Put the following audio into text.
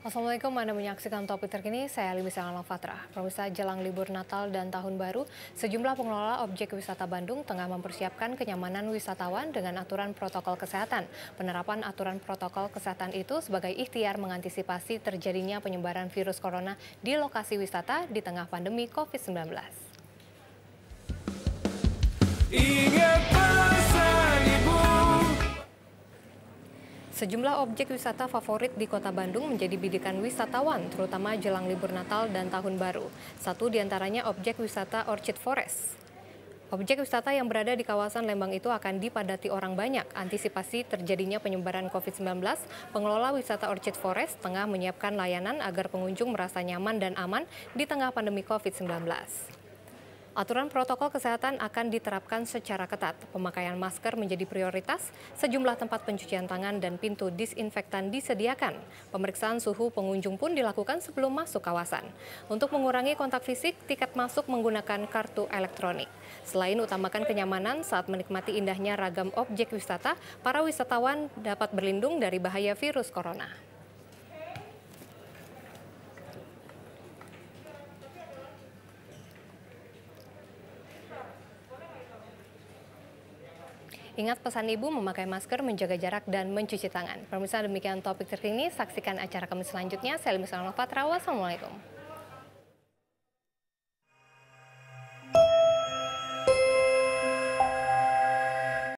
Assalamualaikum, Anda menyaksikan topik terkini, saya Limis Alam Fatra. Pemirsa jelang libur Natal dan Tahun Baru, sejumlah pengelola objek wisata Bandung tengah mempersiapkan kenyamanan wisatawan dengan aturan protokol kesehatan. Penerapan aturan protokol kesehatan itu sebagai ikhtiar mengantisipasi terjadinya penyebaran virus corona di lokasi wisata di tengah pandemi COVID-19. Sejumlah objek wisata favorit di kota Bandung menjadi bidikan wisatawan, terutama jelang libur Natal dan Tahun Baru. Satu di antaranya objek wisata Orchid Forest. Objek wisata yang berada di kawasan Lembang itu akan dipadati orang banyak. Antisipasi terjadinya penyebaran COVID-19, pengelola wisata Orchid Forest tengah menyiapkan layanan agar pengunjung merasa nyaman dan aman di tengah pandemi COVID-19. Aturan protokol kesehatan akan diterapkan secara ketat. Pemakaian masker menjadi prioritas, sejumlah tempat pencucian tangan dan pintu disinfektan disediakan. Pemeriksaan suhu pengunjung pun dilakukan sebelum masuk kawasan. Untuk mengurangi kontak fisik, tiket masuk menggunakan kartu elektronik. Selain utamakan kenyamanan saat menikmati indahnya ragam objek wisata, para wisatawan dapat berlindung dari bahaya virus corona. Ingat pesan Ibu memakai masker, menjaga jarak, dan mencuci tangan. Pemirsa demikian topik terkini. Saksikan acara kami selanjutnya. Saya Limi Salma Wassalamualaikum. Assalamualaikum.